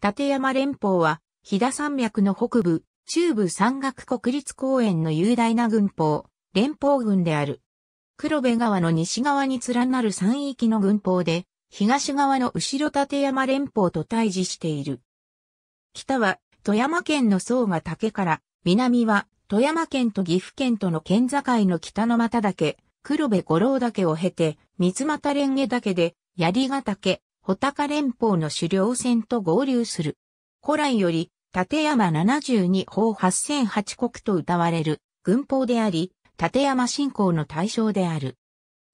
立山連峰は、飛騨山脈の北部、中部山岳国立公園の雄大な群峰、連峰群である。黒部川の西側に連なる山域の群峰で、東側の後ろ立山連峰と対峙している。北は富山県の総が竹から、南は富山県と岐阜県との県境の北の又岳、黒部五郎岳を経て、三俣蓮華岳で、槍ヶ岳、穂高連邦の狩猟船と合流する。古来より、立山72法8008国と謳われる軍法であり、立山信仰の対象である。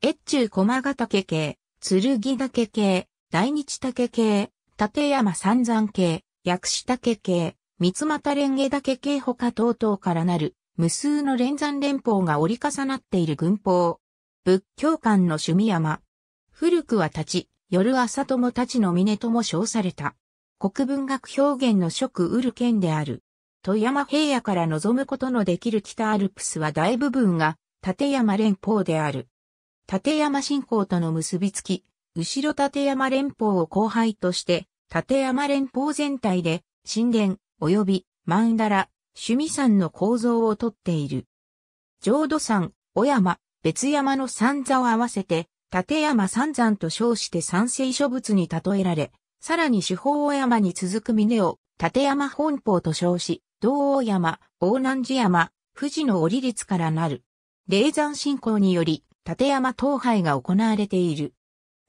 越中駒ヶ岳系、剣岳系、大日岳系、立山三山系、薬師岳系、三又蓮華岳系ほか等々からなる無数の連山連邦が折り重なっている軍法。仏教館の趣味山。古くは立ち、夜朝友たちの峰とも称された。国文学表現の職うる県である。富山平野から望むことのできる北アルプスは大部分が立山連峰である。立山信仰との結びつき、後ろ立山連峰を後輩として、立山連峰全体で神殿及びンダラ、趣味山の構造をとっている。浄土山、小山、別山の三座を合わせて立山三山と称して三水書物に例えられ、さらに四方山に続く峰を立山本峰と称し、道大山、大南寺山、富士の折立からなる。霊山信仰により、立山東拝が行われている。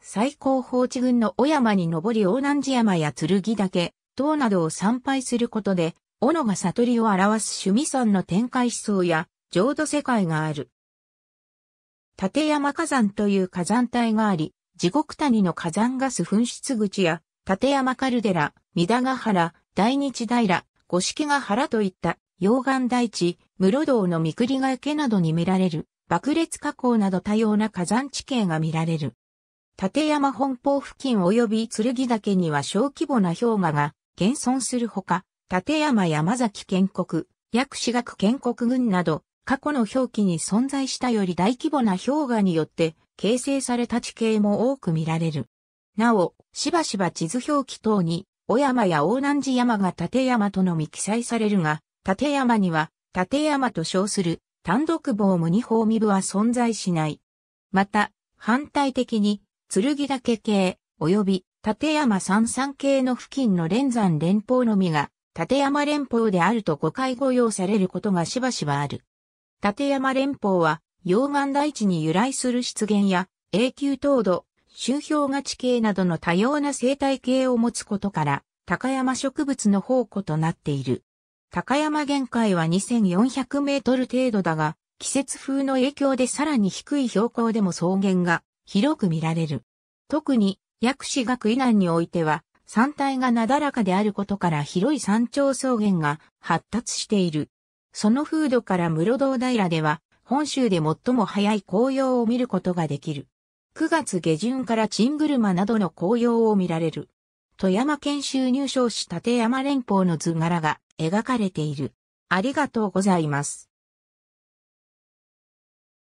最高法治軍の小山に登り大南寺山や剣岳、塔などを参拝することで、斧が悟りを表す趣味山の展開思想や、浄土世界がある。立山火山という火山帯があり、地獄谷の火山ガス噴出口や、立山カルデラ、三田ヶ原、大日平、五色ヶ原といった溶岩大地、室堂の三栗ヶ池などに見られる、爆裂火口など多様な火山地形が見られる。立山本邦付近及び剣岳には小規模な氷河が現存するほか、立山山崎建国、薬師学建国群など、過去の表記に存在したより大規模な氷河によって形成された地形も多く見られる。なお、しばしば地図表記等に、小山や大南寺山が立山とのみ記載されるが、立山には立山と称する単独棒無二法身部は存在しない。また、反対的に、剣岳系、及び立山三山系の付近の連山連峰のみが、立山連峰であると誤解誤用されることがしばしばある。立山連峰は、溶岩大地に由来する湿原や、永久凍土、周氷河地形などの多様な生態系を持つことから、高山植物の宝庫となっている。高山限界は2400メートル程度だが、季節風の影響でさらに低い標高でも草原が広く見られる。特に、薬師学以南においては、山体がなだらかであることから広い山頂草原が発達している。その風土から室堂平では、本州で最も早い紅葉を見ることができる。9月下旬からチングルマなどの紅葉を見られる。富山県収入賞市立山連峰の図柄が描かれている。ありがとうございます。